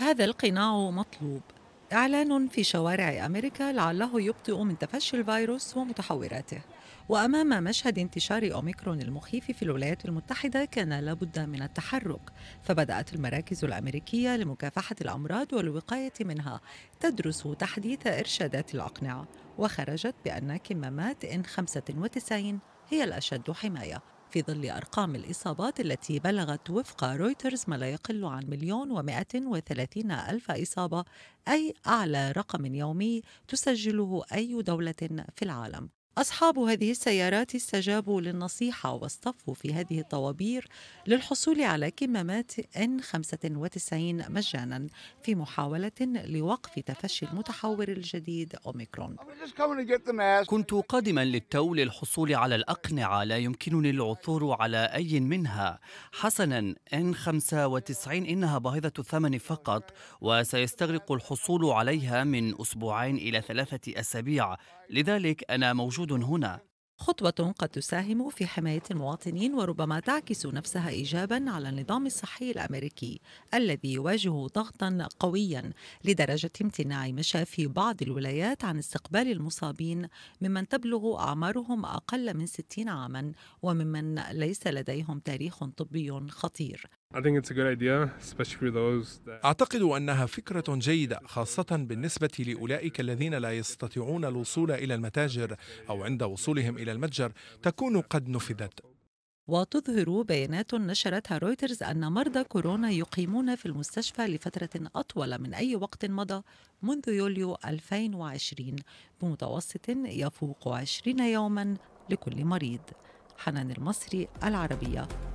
هذا القناع مطلوب إعلان في شوارع أمريكا لعله يبطئ من تفشي الفيروس ومتحوراته وأمام مشهد انتشار أوميكرون المخيف في الولايات المتحدة كان لابد من التحرك فبدأت المراكز الأمريكية لمكافحة الأمراض والوقاية منها تدرس تحديث إرشادات الأقنعة وخرجت بأن كمامات إن 95 هي الأشد حماية في ظل أرقام الإصابات التي بلغت وفق رويترز ما لا يقل عن مليون ومائة وثلاثين ألف إصابة أي أعلى رقم يومي تسجله أي دولة في العالم أصحاب هذه السيارات استجابوا للنصيحة واصطفوا في هذه الطوابير للحصول على كمامات N95 مجانا في محاولة لوقف تفشي المتحور الجديد أوميكرون كنت قادما للتو للحصول على الأقنعة لا يمكنني العثور على أي منها حسنا N95 إنها باهظة الثمن فقط وسيستغرق الحصول عليها من أسبوعين إلى ثلاثة أسابيع لذلك أنا موجود هنا خطوة قد تساهم في حماية المواطنين وربما تعكس نفسها إيجابا على النظام الصحي الأمريكي الذي يواجه ضغطا قويا لدرجة امتناع مشافي بعض الولايات عن استقبال المصابين ممن تبلغ أعمارهم أقل من 60 عاما وممن ليس لديهم تاريخ طبي خطير أعتقد أنها فكرة جيدة خاصة بالنسبة لأولئك الذين لا يستطيعون الوصول إلى المتاجر أو عند وصولهم إلى المتجر تكون قد نفذت وتظهر بيانات نشرتها رويترز أن مرضى كورونا يقيمون في المستشفى لفترة أطول من أي وقت مضى منذ يوليو 2020 بمتوسط يفوق 20 يوما لكل مريض حنان المصري العربية